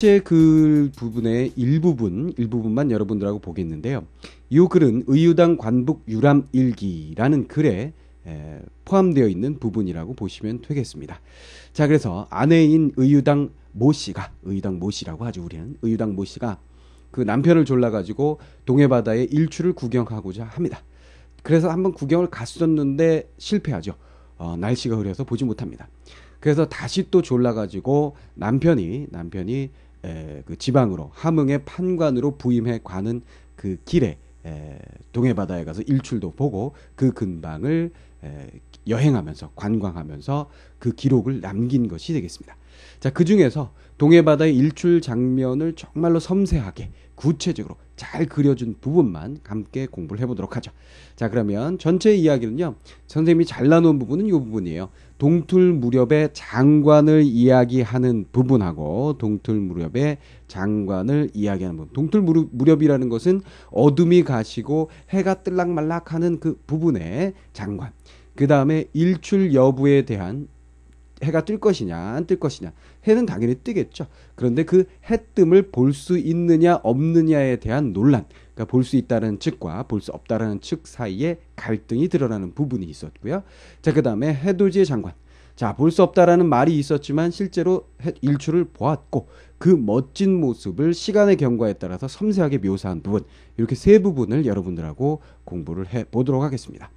실제 그 부분의 일부분, 일부분만 여러분들하고 보겠는데요. 이 글은 의유당 관북 유람 일기라는 글에 포함되어 있는 부분이라고 보시면 되겠습니다. 자, 그래서 아내인 의유당 모 씨가 의유당 모 씨라고 하죠. 우리는 의유당 모 씨가 그 남편을 졸라가지고 동해바다에 일출을 구경하고자 합니다. 그래서 한번 구경을 갔었는데 실패하죠. 어, 날씨가 흐려서 보지 못합니다. 그래서 다시 또 졸라가지고 남편이 남편이 에, 그 지방으로 함흥의 판관으로 부임해 가는 그 길에 에, 동해바다에 가서 일출도 보고 그 근방을 에, 여행하면서 관광하면서 그 기록을 남긴 것이 되겠습니다. 자, 그 중에서 동해바다의 일출 장면을 정말로 섬세하게 구체적으로 잘 그려준 부분만 함께 공부를 해보도록 하죠. 자, 그러면 전체 이야기는요, 선생님이 잘 나눈 부분은 이 부분이에요. 동틀 무렵의 장관을 이야기하는 부분하고 동틀 무렵의 장관을 이야기하는 부분. 동틀 무렵이라는 무렵 것은 어둠이 가시고 해가 뜰락말락하는 그 부분의 장관. 그 다음에 일출 여부에 대한 해가 뜰 것이냐 안 뜰 것이냐 해는 당연히 뜨겠죠. 그런데 그해 뜸을 볼 수 있느냐 없느냐에 대한 논란, 그러니까 볼 수 있다는 측과 볼 수없다는측 사이에 갈등이 드러나는 부분이 있었고요. 자 그다음에 해돋이의 장관. 자, 볼 수 없다라는 말이 있었지만 실제로 일출을 보았고 그 멋진 모습을 시간의 경과에 따라서 섬세하게 묘사한 부분 이렇게 세 부분을 여러분들하고 공부를 해 보도록 하겠습니다.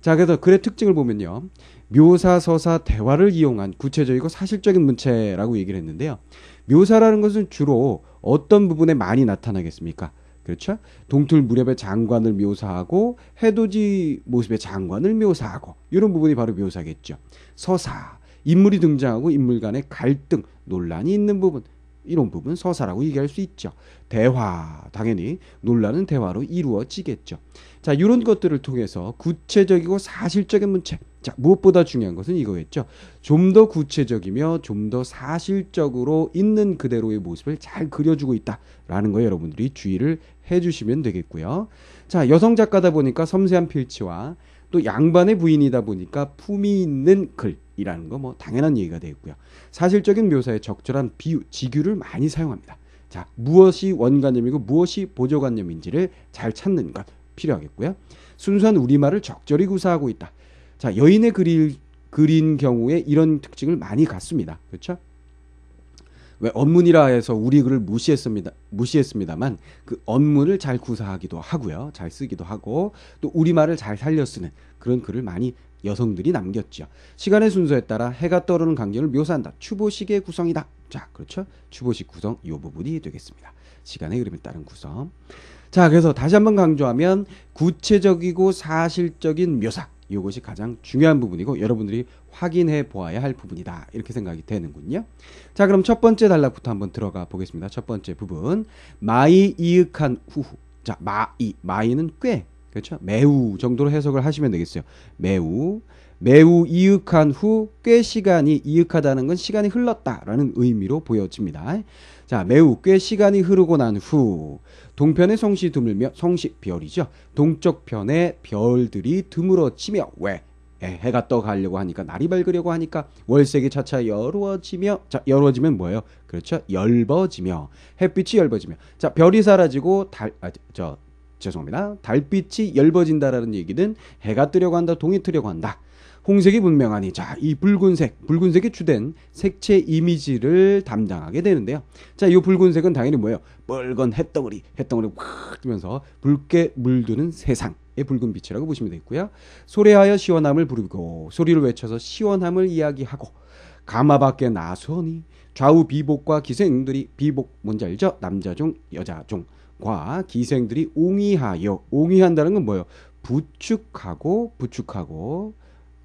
자, 그래서 글의 특징을 보면요. 묘사서사 대화를 이용한 구체적이고 사실적인 문체라고 얘기를 했는데요. 묘사라는 것은 주로 어떤 부분에 많이 나타나겠습니까? 그렇죠? 동틀 무렵의 장관을 묘사하고 해돋이 모습의 장관을 묘사하고 이런 부분이 바로 묘사겠죠. 서사 인물이 등장하고 인물 간의 갈등 논란이 있는 부분 이런 부분 서사라고 얘기할 수 있죠. 대화 당연히 논란은 대화로 이루어지겠죠. 자 이런 것들을 통해서 구체적이고 사실적인 문체 자, 무엇보다 중요한 것은 이거겠죠. 좀 더 구체적이며 좀 더 사실적으로 있는 그대로의 모습을 잘 그려주고 있다라는 거 여러분들이 주의를 해주시면 되겠고요. 자, 여성 작가다 보니까 섬세한 필치와 또 양반의 부인이다 보니까 품이 있는 글이라는 거 뭐 당연한 얘기가 되겠고요. 사실적인 묘사에 적절한 비유, 직유를 많이 사용합니다. 자, 무엇이 원관념이고 무엇이 보조관념인지를 잘 찾는 것 필요하겠고요. 순수한 우리말을 적절히 구사하고 있다. 자, 여인의 그릴, 그린 경우에 이런 특징을 많이 갖습니다. 그렇죠? 왜 언문이라 해서 우리 글을 무시했습니다. 무시했습니다만 그 언문을 잘 구사하기도 하고요. 잘 쓰기도 하고 또 우리말을 잘 살려 쓰는 그런 글을 많이 여성들이 남겼죠. 시간의 순서에 따라 해가 떠오르는 광경을 묘사한다. 추보식의 구성이다. 자, 그렇죠? 추보식 구성 이 부분이 되겠습니다. 시간의 흐름에 따른 구성. 자, 그래서 다시 한번 강조하면 구체적이고 사실적인 묘사. 이것이 가장 중요한 부분이고 여러분들이 확인해 보아야 할 부분이다. 이렇게 생각이 되는군요. 자, 그럼 첫 번째 단락부터 한번 들어가 보겠습니다. 첫 번째 부분. 마이 이윽한 후후. 자, 마이. 마이는 꽤. 그렇죠? 매우 정도로 해석을 하시면 되겠어요. 매우. 매우 이윽한 후 꽤 시간이 이윽하다는 건 시간이 흘렀다라는 의미로 보여집니다. 자, 매우 꽤 시간이 흐르고 난후 동편의 성시 드물며 성시 별이죠. 동쪽편에 별들이 드물어지며 왜 해가 떠가려고 하니까 날이 밝으려고 하니까 월색이 차차 여루어지며 자 여루어지면 뭐예요? 그렇죠. 열버지며 햇빛이 열버지며 자 별이 사라지고 달저 아 죄송합니다. 달빛이 열버진다라는 얘기는 해가 뜨려고 한다, 동이 트려고 한다. 홍색이 분명하니 자, 이 붉은색, 붉은색이 주된 색채 이미지를 담당하게 되는데요. 자, 이 붉은색은 당연히 뭐예요? 빨간 햇덩어리, 햇덩어리 확 뜨면서 붉게 물드는 세상. 의 붉은 빛이라고 보시면 되겠고요. 소래하여 시원함을 부르고 소리를 외쳐서 시원함을 이야기하고 가마 밖에 나서니 좌우 비복과 기생들이 비복 뭔지 알죠? 남자종 여자종과 기생들이 옹이하여 옹이한다는 건 뭐예요? 부축하고 부축하고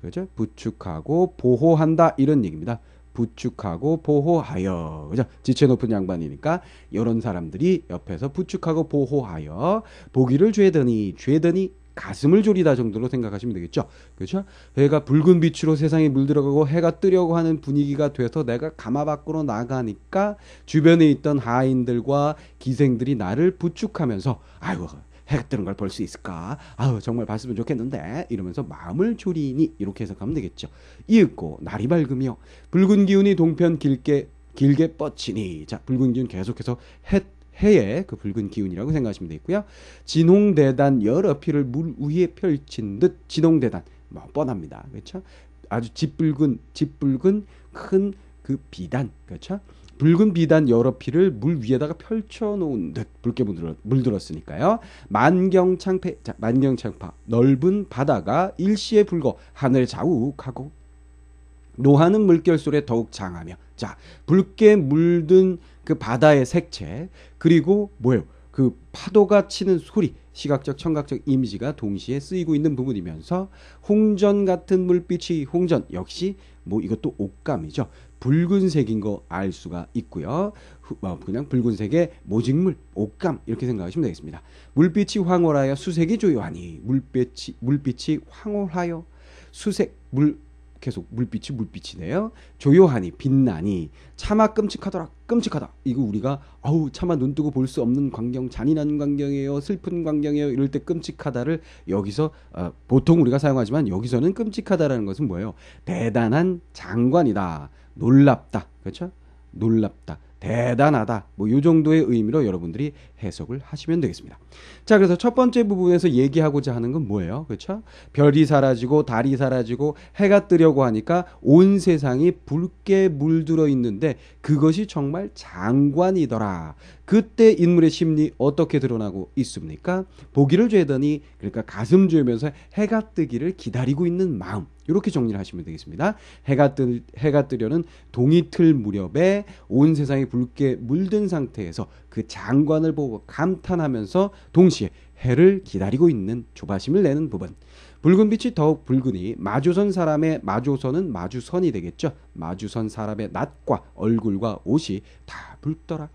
그죠? 부축하고 보호한다 이런 얘기입니다. 부축하고 보호하여. 그죠? 지체 높은 양반이니까 이런 사람들이 옆에서 부축하고 보호하여 보기를 죄더니 죄더니 가슴을 졸이다 정도로 생각하시면 되겠죠. 그죠 해가 붉은 빛으로 세상에 물들어가고 해가 뜨려고 하는 분위기가 돼서 내가 가마 밖으로 나가니까 주변에 있던 하인들과 기생들이 나를 부축하면서 아이고 해가 뜨걸볼 수 있을까? 아우 정말 봤으면 좋겠는데 이러면서 마음을 졸이니 이렇게 해석하면 되겠죠. 이윽고 날이 밝으며 붉은 기운이 동편 길게 길게 뻗치니 자 붉은 기운 계속해서 해 해의 그 붉은 기운이라고 생각하시면 되겠고요. 진홍대단 여러 피를 물 위에 펼친 듯 진홍대단 뭐 뻔합니다. 그렇죠? 아주 짙붉은 짙붉은 큰 그 비단 그렇죠? 붉은 비단 여러 피를 물 위에다가 펼쳐놓은 듯 붉게 물들었, 으니까요 만경창패, 자, 만경창파 넓은 바다가 일시에 붉어 하늘 자욱하고 노하는 물결 소리에 더욱 장하며 자 붉게 물든 그 바다의 색채 그리고 뭐예요? 그 파도가 치는 소리 시각적 청각적 이미지가 동시에 쓰이고 있는 부분이면서 홍전 같은 물빛이 홍전 역시 뭐 이것도 옷감이죠 붉은색인 거 알 수가 있고요. 뭐, 그냥 붉은색의 모직물, 옷감 이렇게 생각하시면 되겠습니다. 물빛이 황홀하여 수색이 조요하니 물빛이 물빛이 황홀하여 수색 물 계속 물빛이 물빛이네요. 조요하니 빛나니 차마 끔찍하더라 끔찍하다. 이거 우리가 아우 차마 눈 뜨고 볼 수 없는 광경 잔인한 광경이에요 슬픈 광경이에요 이럴 때 끔찍하다를 여기서 어, 보통 우리가 사용하지만 여기서는 끔찍하다라는 것은 뭐예요? 대단한 장관이다 놀랍다 그렇죠? 놀랍다 대단하다. 뭐이 정도의 의미로 여러분들이 해석을 하시면 되겠습니다. 자, 그래서 첫 번째 부분에서 얘기하고자 하는 건 뭐예요? 그렇죠? 별이 사라지고 달이 사라지고 해가 뜨려고 하니까 온 세상이 붉게 물들어 있는데 그것이 정말 장관이더라. 그때 인물의 심리 어떻게 드러나고 있습니까? 보기를 죄더니 그러니까 가슴 졸면서 해가 뜨기를 기다리고 있는 마음. 이렇게 정리를 하시면 되겠습니다. 해가 뜨 해가 뜨려는 동이 틀 무렵에 온 세상이 붉게 물든 상태에서 그 장관을 보고 감탄하면서 동시에 해를 기다리고 있는 조바심을 내는 부분. 붉은 빛이 더욱 붉으니 마주선 사람의 마주선은 마주선이 되겠죠. 마주선 사람의 낯과 얼굴과 옷이 다 붉더라.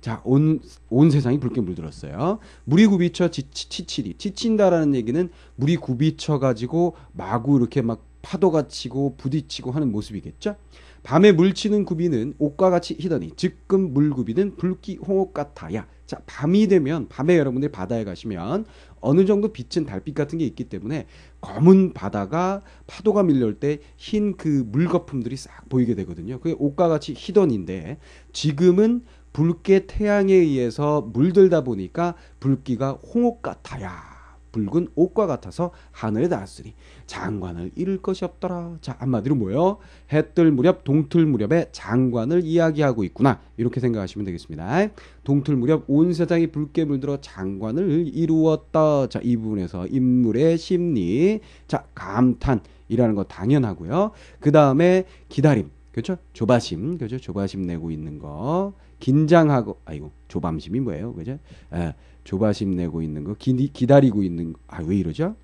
자, 온, 온 세상이 붉게 물들었어요. 물이 굽이쳐 치치리. 치친다라는 얘기는 물이 굽이쳐 가지고 마구 이렇게 막 파도가 치고 부딪치고 하는 모습이겠죠? 밤에 물치는 구비는 옷과 같이 희더니 즉금 물구비는 붉기 홍옥 같아야. 자, 밤이 되면 밤에 여러분들 바다에 가시면 어느 정도 빛은 달빛 같은 게 있기 때문에 검은 바다가 파도가 밀려올 때 흰 그 물거품들이 싹 보이게 되거든요. 그게 옷과 같이 희던인데 지금은 붉게 태양에 의해서 물들다 보니까 붉기가 홍옥 같아야. 붉은 옷과 같아서 하늘에 닿았으니 장관을 잃을 것이 없더라. 자, 한마디로 뭐요? 해뜰 무렵, 동틀 무렵에 장관을 이야기하고 있구나. 이렇게 생각하시면 되겠습니다. 동틀 무렵 온 세상이 붉게 물들어 장관을 이루었다. 자, 이 부분에서 인물의 심리. 자, 감탄이라는 거 당연하고요. 그 다음에 기다림. 그렇죠? 조바심. 그렇죠? 조바심 내고 있는 거. 긴장하고 아이고 조밤심이 뭐예요 그죠? 에, 예, 조바심 내고 있는 거 기, 기다리고 있는 아왜 이러죠?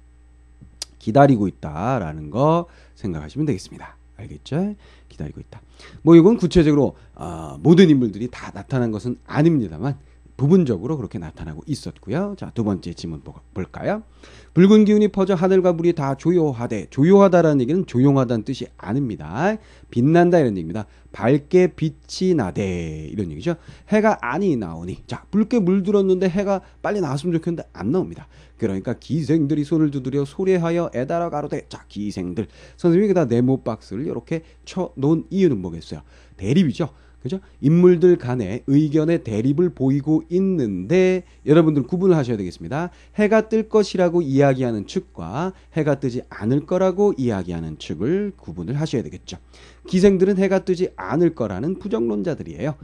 기다리고 있다라는 거 생각하시면 되겠습니다. 알겠죠? 기다리고 있다. 뭐 이건 구체적으로 어, 모든 인물들이 다 나타난 것은 아닙니다만 부분적으로 그렇게 나타나고 있었고요. 자, 두 번째 질문 볼까요? 붉은 기운이 퍼져 하늘과 물이 다조용하되조용하다라는 얘기는 조용하다는 뜻이 아닙니다. 빛난다 이런 얘기입니다. 밝게 빛이 나대 이런 얘기죠. 해가 아니 나오니 자, 붉게 물들었는데 해가 빨리 나왔으면 좋겠는데 안 나옵니다. 그러니까 기생들이 손을 두드려 소리하여 애달아 가로되 자, 기생들 선생님이 그다 네모 박스를 이렇게 쳐 놓은 이유는 뭐겠어요? 대립이죠. 그죠? 인물들 간의 의견의 대립을 보이고 있는데 여러분들 구분을 하셔야 되겠습니다. 해가 뜰 것이라고 이야기하는 측과 해가 뜨지 않을 거라고 이야기하는 측을 구분을 하셔야 되겠죠. 기생들은 해가 뜨지 않을 거라는 부정론자들이에요.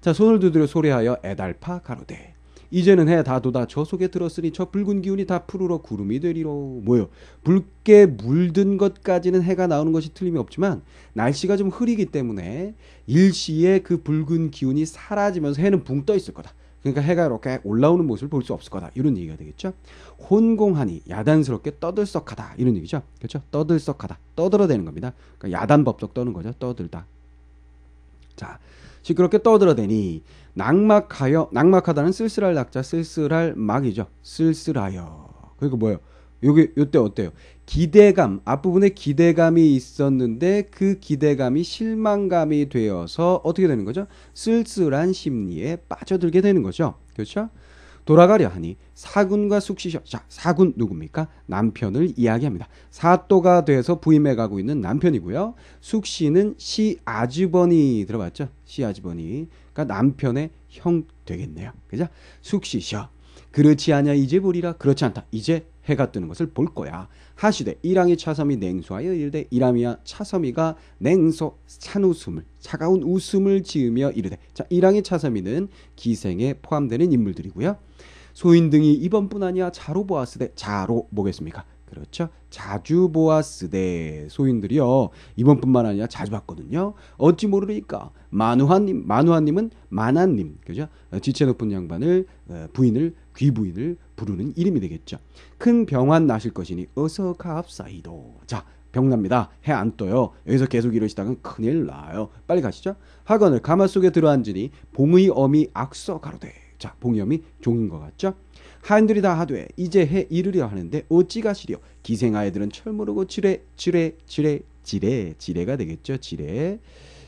자, 손을 두드려 소리하여 애달파 가로되 이제는 해 다도다 저 속에 들었으니 저 붉은 기운이 다 푸르러 구름이 되리로 뭐요 붉게 물든 것까지는 해가 나오는 것이 틀림이 없지만 날씨가 좀 흐리기 때문에 일시에 그 붉은 기운이 사라지면서 해는 붕 떠 있을 거다 그러니까 해가 이렇게 올라오는 모습을 볼 수 없을 거다 이런 얘기가 되겠죠 혼공하니 야단스럽게 떠들썩하다 이런 얘기죠 그렇죠 떠들썩하다 떠들어대는 겁니다 그러니까 야단법적 떠는 거죠 떠들다 자 시끄럽게 떠들어대니 낙막하여 낙막하다는 쓸쓸할 낙자 쓸쓸할 막이죠. 쓸쓸하여. 그리고 뭐예요? 요게 요 때 어때요? 기대감 앞부분에 기대감이 있었는데 그 기대감이 실망감이 되어서 어떻게 되는 거죠? 쓸쓸한 심리에 빠져들게 되는 거죠. 그렇죠? 돌아가려 하니 사군과 숙시셔. 자, 사군 누굽니까? 남편을 이야기합니다. 사또가 돼서 부임해 가고 있는 남편이고요. 숙시는 시아주버니 들어봤죠? 시아주버니. 그러니까 남편의 형 되겠네요. 그죠? 숙시셔. 그렇지 아니 이제 보리라 그렇지 않다 이제 해가 뜨는 것을 볼 거야 하시되 이랑이 차섬이 냉소하여 이르되 이람이야 차섬이가 냉소 찬 웃음을 차가운 웃음을 지으며 이르되 자 이랑이 차섬이는 기생에 포함되는 인물들이고요 소인 등이 이번뿐 아니야 자로 보았으되 자로 뭐겠습니까 그렇죠. 자주 보았으되 소인들이요. 이번뿐만 아니라 자주 봤거든요. 어찌 모르니까 만우한님, 만우한님은 만한님, 그죠? 어, 지체 높은 양반을 어, 부인을 귀부인을 부르는 이름이 되겠죠. 큰 병환 나실 것이니 어서 갑사이도. 자, 병납니다. 해 안 떠요. 여기서 계속 이러시다간 큰일 나요. 빨리 가시죠. 학원을 가마 속에 들어앉으니 봉의 어미 악서 가로되. 자, 봉이 어미 종인 것 같죠? 하인들이 다 하되 이제 해 이르려 하는데 어찌 가시려 기생아이들은 철모르고 지레 지레 지레 지레 지레가 되겠죠 지레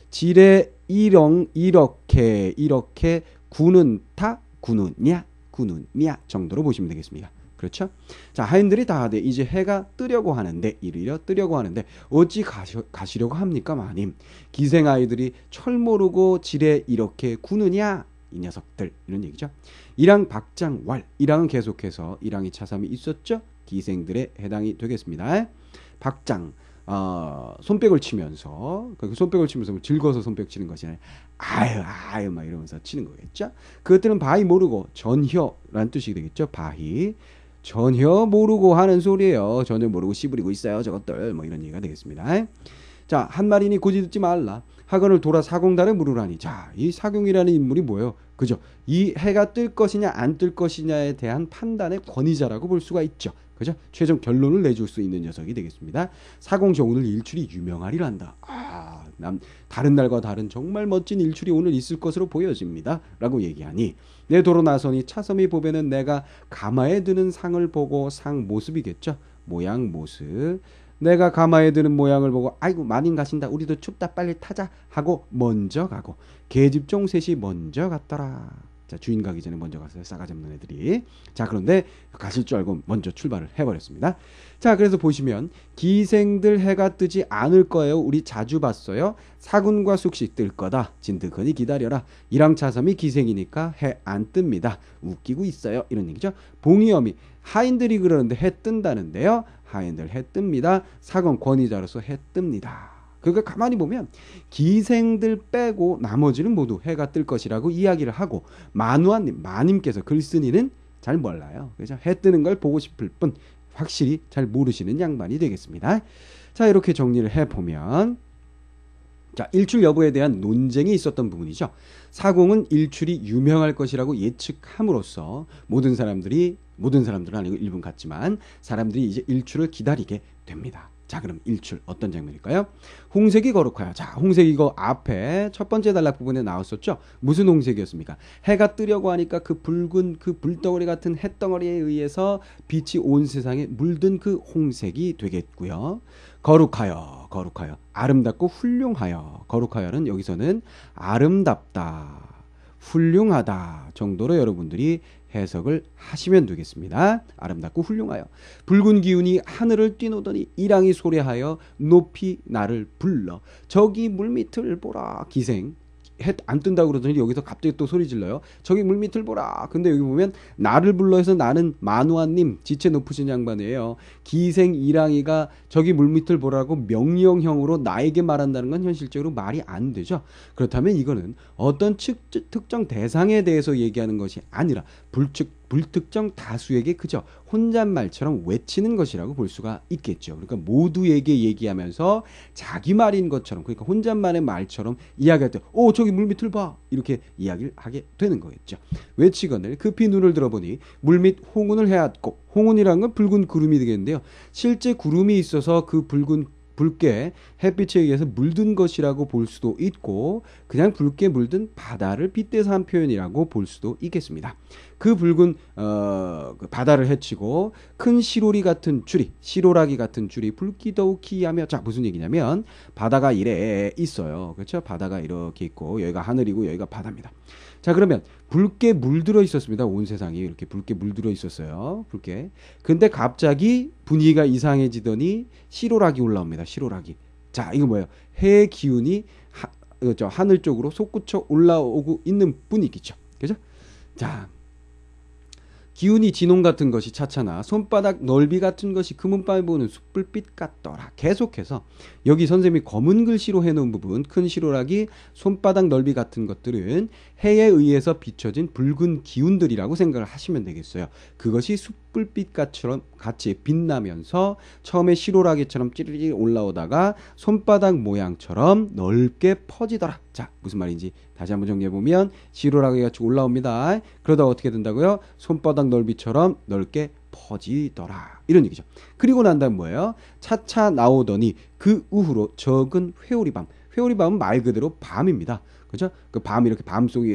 지레 이렁 이렇게 이렇게 구는 타 구느냐 구느냐 정도로 보시면 되겠습니다. 그렇죠? 자 하인들이 다 하되 이제 해가 뜨려고 하는데 이르려 뜨려고 하는데 어찌 가시, 가시려고 합니까 마님? 기생아이들이 철모르고 지레 이렇게 구느냐 이 녀석들 이런 얘기죠. 이랑 박장왈 이랑은 계속해서 이랑이 차삼이 있었죠. 기생들에 해당이 되겠습니다. 박장 어, 손뼉을 치면서 그 손뼉을 치면서 뭐 즐거워서 손뼉 치는 것이 아니라 아유 아유 막 이러면서 치는 거겠죠. 그것들은 바이 모르고 전혀란 뜻이 되겠죠. 바이 전혀 모르고 하는 소리예요. 전혀 모르고 씨부리고 있어요. 저것들 뭐 이런 얘기가 되겠습니다. 자, 한마리니 굳이 듣지 말라. 학원을 돌아 사공단에 물으라니. 자, 이사공이라는 인물이 뭐예요? 그죠? 이 해가 뜰 것이냐 안 뜰 것이냐에 대한 판단의 권위자라고 볼 수가 있죠. 그죠? 최종 결론을 내줄 수 있는 녀석이 되겠습니다. 사공이 오늘 일출이 유명하리란다 아, 남 다른 날과 다른 정말 멋진 일출이 오늘 있을 것으로 보여집니다.라고 얘기하니 내 도로 나서니 차섬이 보배는 내가 가마에 드는 상을 보고 상 모습이겠죠. 모양 모습 내가 가마에 드는 모양을 보고 아이고 마님 가신다 우리도 춥다 빨리 타자 하고 먼저 가고 계집종 셋이 먼저 갔더라. 자 주인 가기 전에 먼저 갔어요 싸가지 없는 애들이. 자 그런데 가실 줄 알고 먼저 출발을 해버렸습니다. 자 그래서 보시면 기생들 해가 뜨지 않을 거예요. 우리 자주 봤어요. 사군과 숙식 뜰 거다. 진득하니 기다려라. 이랑차섬이 기생이니까 해 안 뜹니다. 웃기고 있어요. 이런 얘기죠. 봉이엄이 하인들이 그러는데 해 뜬다는데요. 하인들 했뜹니다 사건 권위자로서 했뜹니다 그러니까 가만히 보면 기생들 빼고 나머지는 모두 해가 뜰 것이라고 이야기를 하고 만우한님 마님께서 글쓴이는 잘 몰라요. 그래서 해 뜨는 걸 보고 싶을 뿐 확실히 잘 모르시는 양반이 되겠습니다. 자 이렇게 정리를 해보면 자 일출 여부에 대한 논쟁이 있었던 부분이죠. 사공은 일출이 유명할 것이라고 예측함으로써 모든 사람들이 모든 사람들은 아니고 일부 같지만 사람들이 이제 일출을 기다리게 됩니다. 자 그럼 일출 어떤 장면일까요? 홍색이 거룩하여 자 홍색 이거 앞에 첫 번째 단락 부분에 나왔었죠 무슨 홍색이었습니까? 해가 뜨려고 하니까 그 붉은 그 불덩어리 같은 햇덩어리에 의해서 빛이 온 세상에 물든 그 홍색이 되겠고요 거룩하여 거룩하여 아름답고 훌륭하여 거룩하여는 여기서는 아름답다 훌륭하다 정도로 여러분들이 해석을 하시면 되겠습니다. 아름답고 훌륭하여 붉은 기운이 하늘을 뛰노더니 이랑이 소리하여 높이 나를 불러 저기 물밑을 보라 기생 안 뜬다고 그러더니 여기서 갑자기 또 소리 질러요. 저기 물밑을 보라. 근데 여기 보면 나를 불러해서 나는 만우아님 지체 높으신 양반이에요. 기생 이랑이가 저기 물밑을 보라고 명령형으로 나에게 말한다는 건 현실적으로 말이 안 되죠. 그렇다면 이거는 어떤 측, 특정 대상에 대해서 얘기하는 것이 아니라 불측 불특정 다수에게 그저 혼잣말처럼 외치는 것이라고 볼 수가 있겠죠. 그러니까 모두에게 얘기하면서 자기 말인 것처럼 그러니까 혼잣말의 말처럼 이야기할 때오 저기 물밑을 봐 이렇게 이야기를 하게 되는 거겠죠. 외치건을 급히 눈을 들어보니 물밑 홍운을 해왔고 홍운이란 건 붉은 구름이 되겠는데요. 실제 구름이 있어서 그 붉은 붉게 햇빛에 의해서 물든 것이라고 볼 수도 있고 그냥 붉게 물든 바다를 빗대서 한 표현이라고 볼 수도 있겠습니다. 그 붉은 어, 그 바다를 헤치고 큰 시로리 같은 줄이 시로라기 같은 줄이 붉기더우이하며자 무슨 얘기냐면 바다가 이래 있어요. 그렇죠? 바다가 이렇게 있고 여기가 하늘이고 여기가 바다입니다. 자 그러면 붉게 물들어 있었습니다. 온 세상이 이렇게 붉게 물들어 있었어요. 붉게. 근데 갑자기 분위기가 이상해지더니 시로락이 올라옵니다. 시로락이. 자 이거 뭐예요? 해 기운이 하, 그렇죠? 하늘 쪽으로 솟구쳐 올라오고 있는 분위기죠. 그죠? 자 기운이 진홍 같은 것이 차차나 손바닥 넓이 같은 것이 금은밤에 보는 숯불빛 같더라. 계속해서 여기 선생님이 검은 글씨로 해놓은 부분 큰 시로락이 손바닥 넓이 같은 것들은 해에 의해서 비춰진 붉은 기운들이라고 생각을 하시면 되겠어요. 그것이 숯불빛같처럼 같이 빛나면서 처음에 시로라기처럼 찌르르 올라오다가 손바닥 모양처럼 넓게 퍼지더라. 자, 무슨 말인지 다시 한번 정리해 보면 시로라기 같이 올라옵니다. 그러다 어떻게 된다고요? 손바닥 넓이처럼 넓게 퍼지더라. 이런 얘기죠. 그리고 난 다음 뭐예요? 차차 나오더니 그 우후로 적은 회오리밤. 회오리밤은 말 그대로 밤입니다. 그죠? 그 밤 이렇게 밤송이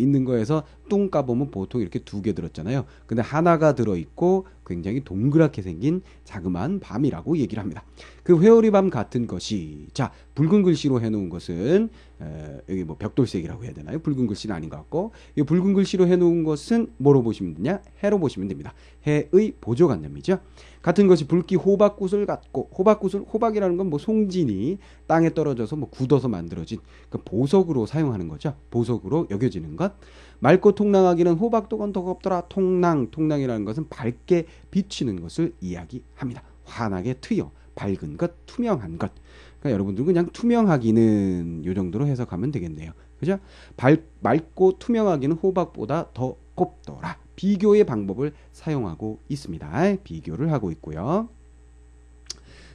있는 거에서 뚱 까보면 보통 이렇게 두 개 들었잖아요. 근데 하나가 들어있고 굉장히 동그랗게 생긴 자그마한 밤이라고 얘기를 합니다. 그 회오리 밤 같은 것이 자 붉은 글씨로 해놓은 것은 에, 여기 뭐 벽돌색이라고 해야 되나요? 붉은 글씨는 아닌 것 같고 이 붉은 글씨로 해놓은 것은 뭐로 보시면 되냐? 해로 보시면 됩니다. 해의 보조관념이죠. 같은 것이 붉기 호박구슬 같고 호박구슬 호박이라는 건 뭐 송진이 땅에 떨어져서 뭐 굳어서 만들어진 그 보석으로 사용하는 거죠. 보석으로 여겨지는 것. 맑고 통랑하기는 호박도건 더겁더라 통랑 통랑이라는 것은 밝게 비치는 것을 이야기합니다. 환하게 트여 밝은 것 투명한 것. 그러니까 여러분들 그냥 투명하기는 요 정도로 해석하면 되겠네요. 그죠? 밝, 맑고 투명하기는 호박보다 더 곱더라. 비교의 방법을 사용하고 있습니다. 비교를 하고 있고요.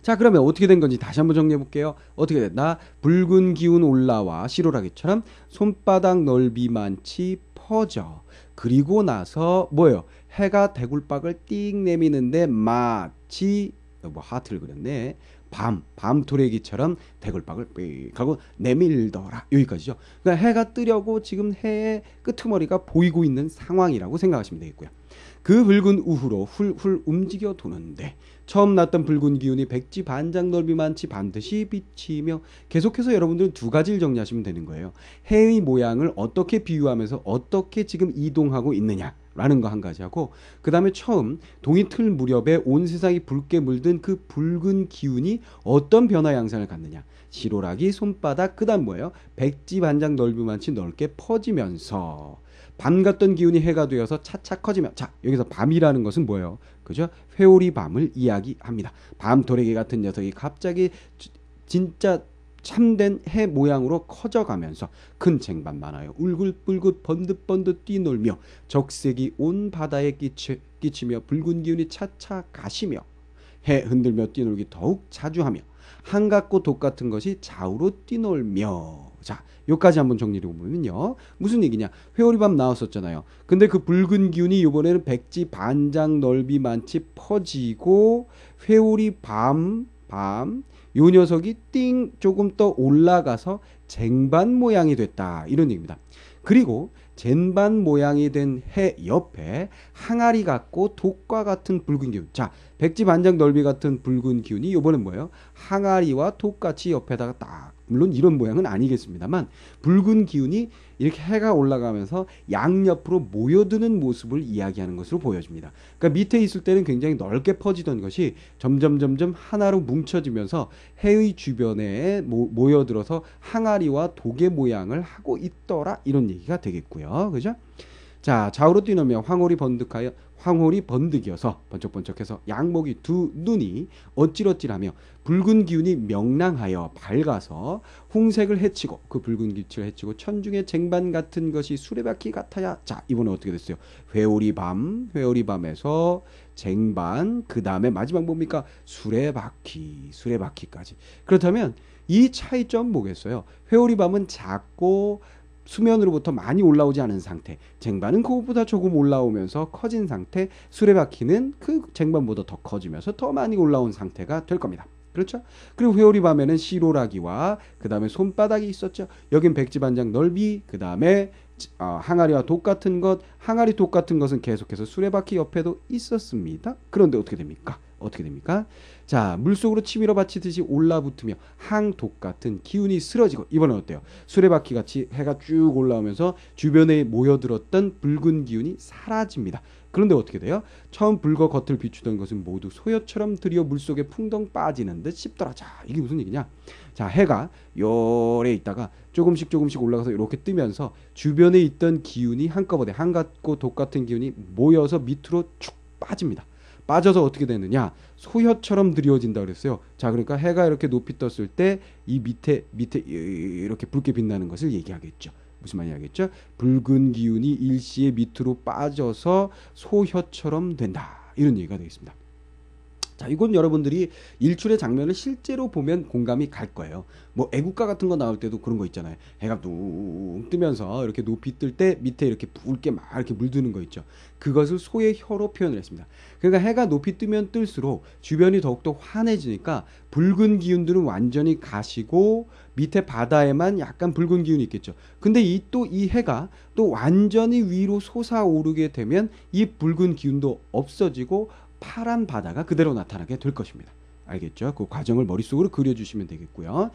자 그러면 어떻게 된 건지 다시 한번 정리해 볼게요. 어떻게 됐나? 붉은 기운 올라와 시로라기처럼 손바닥 넓이만치 퍼져. 그리고 나서 뭐예요? 해가 대굴박을 띡 내미는데 마치 어, 뭐 하트를 그렸네. 밤, 밤토래기처럼 대굴박을 삑 하고 내밀더라. 여기까지죠. 그러니까 해가 뜨려고 지금 해의 끄트머리가 보이고 있는 상황이라고 생각하시면 되겠고요. 그 붉은 우후로 훌훌 움직여 도는데 처음 났던 붉은 기운이 백지 반장 넓이만치 반드시 비치며 계속해서 여러분들은 두 가지를 정리하시면 되는 거예요. 해의 모양을 어떻게 비유하면서 어떻게 지금 이동하고 있느냐. 라는 거 한 가지 하고 그 다음에 처음 동이 틀 무렵에 온 세상이 붉게 물든 그 붉은 기운이 어떤 변화 양상을 갖느냐 지로락이 손바닥 그 다음 뭐예요 백지 반장 넓이만치 넓게 퍼지면서 밤 같던 기운이 해가 되어서 차차 커지면 자 여기서 밤이라는 것은 뭐예요 그죠 회오리 밤을 이야기합니다 밤도래기 같은 녀석이 갑자기 진짜 참된 해 모양으로 커져가면서 큰쟁반 많아요. 울긋불긋 번듯번듯 뛰놀며 적색이 온 바다에 끼치, 끼치며 붉은 기운이 차차 가시며 해 흔들며 뛰놀기 더욱 자주하며 한갑고 독 같은 것이 좌우로 뛰놀며 자 요까지 한번 정리를 보면요 무슨 얘기냐 회오리밤 나왔었잖아요 근데 그 붉은 기운이 이번에는 백지 반장 넓이 많지 퍼지고 회오리밤 밤요 녀석이 띵 조금 더 올라가서 쟁반 모양이 됐다. 이런 얘기입니다. 그리고 쟁반 모양이 된 해 옆에 항아리 같고 독과 같은 붉은 기운. 자, 백지 반장 넓이 같은 붉은 기운이 요번엔 뭐예요? 항아리와 독같이 옆에다가 딱 물론 이런 모양은 아니겠습니다만 붉은 기운이 이렇게 해가 올라가면서 양옆으로 모여드는 모습을 이야기하는 것으로 보여집니다. 그러니까 밑에 있을 때는 굉장히 넓게 퍼지던 것이 점점 점점 하나로 뭉쳐지면서 해의 주변에 모, 여들어서 항아리와 도개 모양을 하고 있더라 이런 얘기가 되겠고요. 그죠? 자, 좌우로 뛰놀며 황홀이 번득하여 황홀이 번득이어서 번쩍번쩍해서 양목이 두 눈이 어찔어찔하며 붉은 기운이 명랑하여 밝아서 홍색을 해치고 그 붉은 기치를 해치고 천중의 쟁반 같은 것이 수레바퀴 같아야 자 이번에 어떻게 됐어요? 회오리 밤 회오리 밤에서 쟁반 그 다음에 마지막 뭡니까 수레바퀴 수레바퀴까지 그렇다면 이 차이점 뭐겠어요? 회오리 밤은 작고 수면으로부터 많이 올라오지 않은 상태, 쟁반은 그것보다 조금 올라오면서 커진 상태, 수레바퀴는 그 쟁반보다 더 커지면서 더 많이 올라온 상태가 될 겁니다. 그렇죠? 그리고 회오리밤에는 시로라기와 그 다음에 손바닥이 있었죠. 여긴 백지반장 넓이, 그 다음에 어, 항아리와 독 같은 것, 항아리 독 같은 것은 계속해서 수레바퀴 옆에도 있었습니다. 그런데 어떻게 됩니까? 어떻게 됩니까? 자, 물속으로 치밀어 바치듯이 올라붙으며 항독 같은 기운이 쓰러지고 이번엔 어때요? 수레바퀴 같이 해가 쭉 올라오면서 주변에 모여들었던 붉은 기운이 사라집니다. 그런데 어떻게 돼요? 처음 붉어 겉을 비추던 것은 모두 소여처럼 드디어 물속에 풍덩 빠지는 듯 싶더라. 자, 이게 무슨 얘기냐? 자, 해가 요래 있다가 조금씩 조금씩 올라가서 이렇게 뜨면서 주변에 있던 기운이 한꺼번에 한같고 독 같은 기운이 모여서 밑으로 축 빠집니다. 빠져서 어떻게 되느냐 소혀처럼 드리워진다 그랬어요. 자 그러니까 해가 이렇게 높이 떴을 때 이 밑에 밑에 이렇게 붉게 빛나는 것을 얘기하겠죠. 무슨 말이 하겠죠? 붉은 기운이 일시에 밑으로 빠져서 소혀처럼 된다 이런 얘기가 되겠습니다. 자, 이건 여러분들이 일출의 장면을 실제로 보면 공감이 갈 거예요. 뭐 애국가 같은 거 나올 때도 그런 거 있잖아요. 해가 둥 뜨면서 이렇게 높이 뜰 때 밑에 이렇게 붉게 막 이렇게 물드는 거 있죠. 그것을 소의 혀로 표현을 했습니다. 그러니까 해가 높이 뜨면 뜰수록 주변이 더욱더 환해지니까 붉은 기운들은 완전히 가시고 밑에 바다에만 약간 붉은 기운이 있겠죠. 근데 이 또이 이 해가 또 완전히 위로 솟아오르게 되면 이 붉은 기운도 없어지고 파란 바다가 그대로 나타나게 될 것입니다. 알겠죠? 그 과정을 머릿속으로 그려주시면 되겠고요.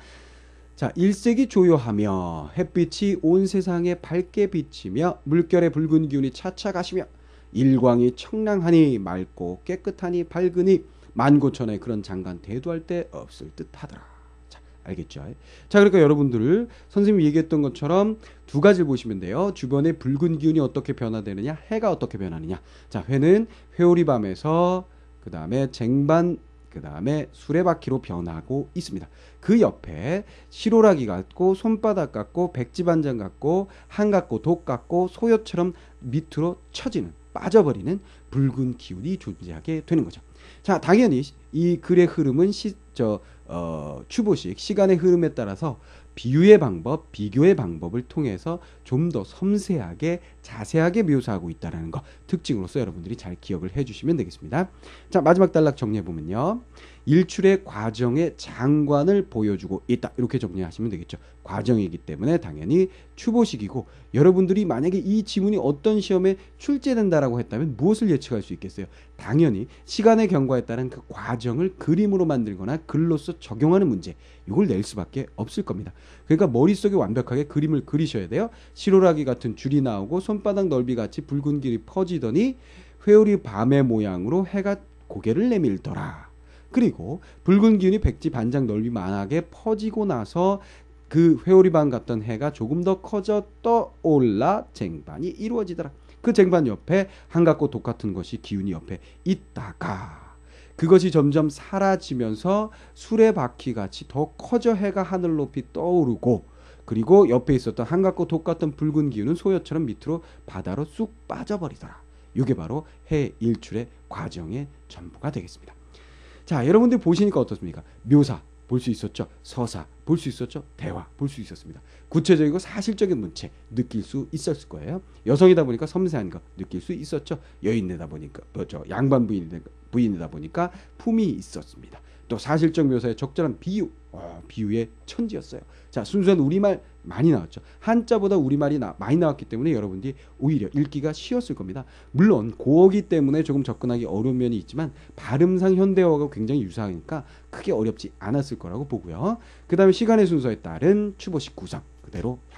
자, 일색이 조요하며 햇빛이 온 세상에 밝게 비치며 물결의 붉은 기운이 차차 가시며 일광이 청량하니 맑고 깨끗하니 밝으니 만고천의 그런 장관 대두할데 없을 듯 하더라. 알겠죠? 자, 그러니까 여러분들 선생님이 얘기했던 것처럼 두 가지를 보시면 돼요. 주변의 붉은 기운이 어떻게 변화되느냐, 해가 어떻게 변하느냐. 자, 회는 회오리밤에서 그 다음에 쟁반 그 다음에 수레바퀴로 변하고 있습니다. 그 옆에 시로라기 같고 손바닥 같고 백지반장 같고 한 같고 독 같고 소요처럼 밑으로 처지는 빠져버리는 붉은 기운이 존재하게 되는 거죠. 자 당연히 이 글의 흐름은 시, 저 어, 추보식 시간의 흐름에 따라서 비유의 방법, 비교의 방법을 통해서 좀 더 섬세하게 자세하게 묘사하고 있다는것 특징으로서 여러분들이 잘 기억을 해주시면 되겠습니다. 자 마지막 단락 정리해 보면요. 일출의 과정의 장관을 보여주고 있다. 이렇게 정리하시면 되겠죠. 과정이기 때문에 당연히 추보식이고 여러분들이 만약에 이 지문이 어떤 시험에 출제된다라고 했다면 무엇을 예측할 수 있겠어요? 당연히 시간의 경과에 따른 그 과정을 그림으로 만들거나 글로서 적용하는 문제 이걸 낼 수밖에 없을 겁니다. 그러니까 머릿속에 완벽하게 그림을 그리셔야 돼요. 시로라기 같은 줄이 나오고 손바닥 넓이 같이 붉은 길이 퍼지더니 회오리 밤의 모양으로 해가 고개를 내밀더라. 그리고 붉은 기운이 백지 반장 넓이 만하게 퍼지고 나서 그 회오리반 같던 해가 조금 더 커져 떠올라 쟁반이 이루어지더라. 그 쟁반 옆에 한갑고 똑 같은 것이 기운이 옆에 있다가 그것이 점점 사라지면서 수레바퀴 같이 더 커져 해가 하늘 높이 떠오르고 그리고 옆에 있었던 한갑고 똑 같은 붉은 기운은 소여처럼 밑으로 바다로 쑥 빠져버리더라. 이게 바로 해 일출의 과정의 전부가 되겠습니다. 자, 여러분들 보시니까 어떻습니까? 묘사 볼 수 있었죠. 서사 볼 수 있었죠. 대화 볼 수 있었습니다. 구체적이고 사실적인 문체 느낄 수 있었을 거예요. 여성이다 보니까 섬세한 거 느낄 수 있었죠. 여인이다 보니까 뭐죠? 양반 부인이다, 보니까 품이 있었습니다. 또 사실적 묘사에 적절한 비유, 와, 어, 비유의 천지였어요. 자, 순수한 우리말 많이 나왔죠. 한자보다 우리말이 나, 많이 나왔기 때문에 여러분들이 오히려 읽기가 쉬웠을 겁니다. 물론 고어기 때문에 조금 접근하기 어려운 면이 있지만 발음상 현대어가 굉장히 유사하니까 크게 어렵지 않았을 거라고 보고요. 그 다음에 시간의 순서에 따른 추보식 구성 그대로